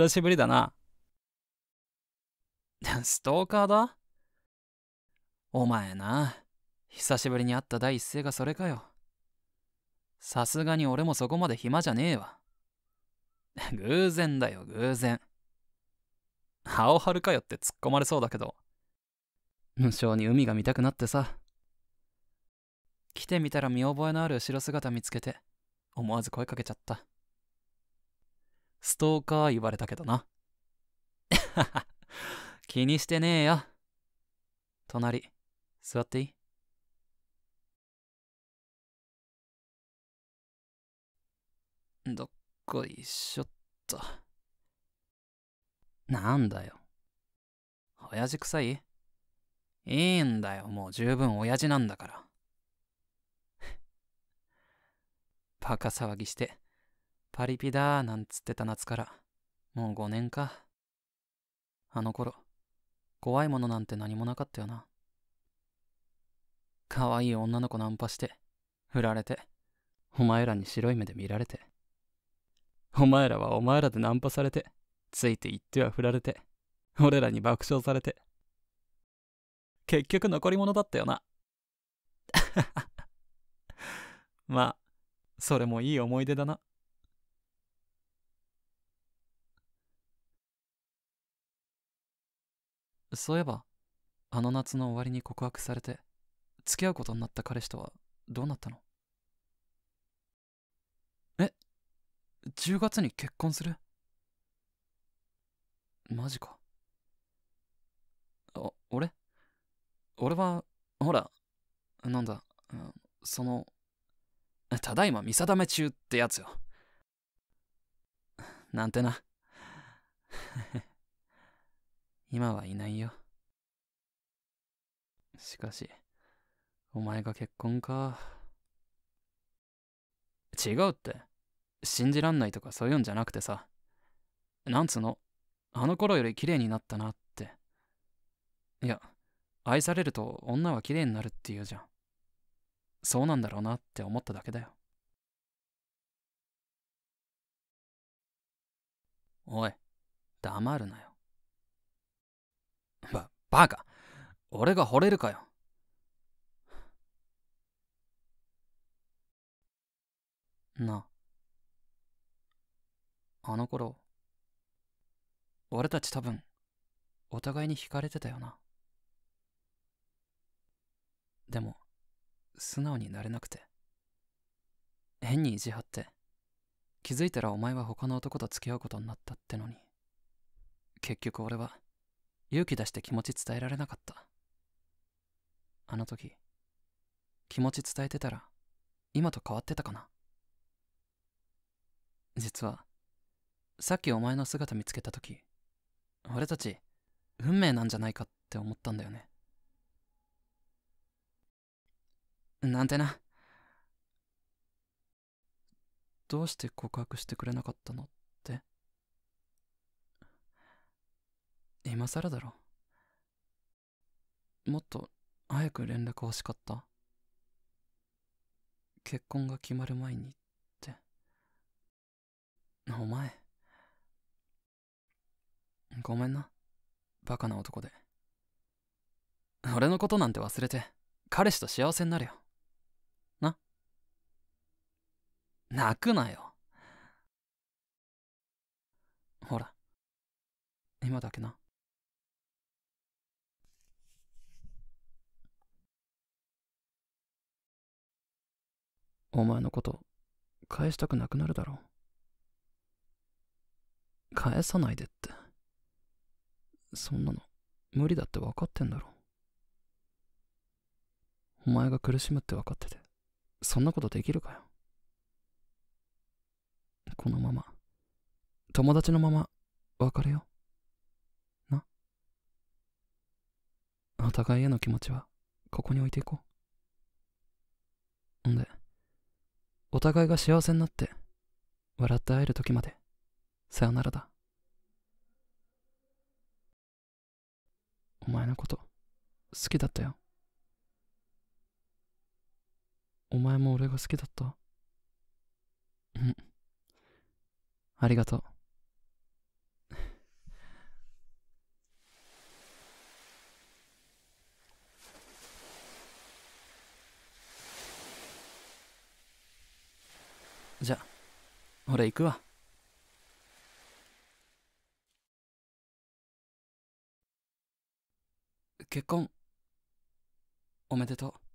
久しぶりだな。ストーカーだお前な。久しぶりに会った第一声がそれかよ。さすがに俺もそこまで暇じゃねえわ。偶然だよ、偶然。青春かよって突っ込まれそうだけど。無性に海が見たくなってさ。来てみたら見覚えのある後ろ姿見つけて、思わず声かけちゃった。ストーカー言われたけどな。気にしてねえよ。隣、座っていいどっこいしょっと。なんだよ。親父臭いいいんだよ、もう十分親父なんだから。バカ騒ぎして。パリピだーなんつってた夏から、もう5年か。あの頃、怖いものなんて何もなかったよな。可愛い女の子ナンパして、振られて、お前らに白い目で見られて。お前らはお前らでナンパされて、ついていっては振られて、俺らに爆笑されて。結局残り物だったよな。まあ、それもいい思い出だな。そういえば、あの夏の終わりに告白されて、付き合うことになった彼氏とはどうなったのえ ?10 月に結婚するマジか。あ、俺俺は、ほら、なんだ、その、ただいま見定め中ってやつよ。なんてな。今はいないよ。しかし、お前が結婚か。違うって。信じらんないとかそういうんじゃなくてさ。なんつうの、あの頃より綺麗になったなって。いや、愛されると女は綺麗になるって言うじゃん。そうなんだろうなって思っただけだよ。おい、黙るなよ。バカ俺が惚れるかよなあの頃俺たち多分お互いに惹かれてたよなでも素直になれなくて変に意地張って気づいたらお前は他の男と付き合うことになったってのに結局俺は勇気出して気持ち伝えられなかった。あの時、気持ち伝えてたら、今と変わってたかな。実は、さっきお前の姿見つけた時、俺たち、運命なんじゃないかって思ったんだよね。なんてな。どうして告白してくれなかったの今更だろもっと早く連絡欲しかった結婚が決まる前にってお前ごめんなバカな男で俺のことなんて忘れて彼氏と幸せになれよな泣くなよほら今だけなお前のこと返したくなくなるだろう返さないでってそんなの無理だって分かってんだろお前が苦しむって分かっててそんなことできるかよこのまま友達のまま別れよなお互いへの気持ちはここに置いていこうんでお互いが幸せになって笑って会える時までさよならだお前のこと好きだったよお前も俺が好きだったうんありがとう俺行くわ。結婚おめでとう。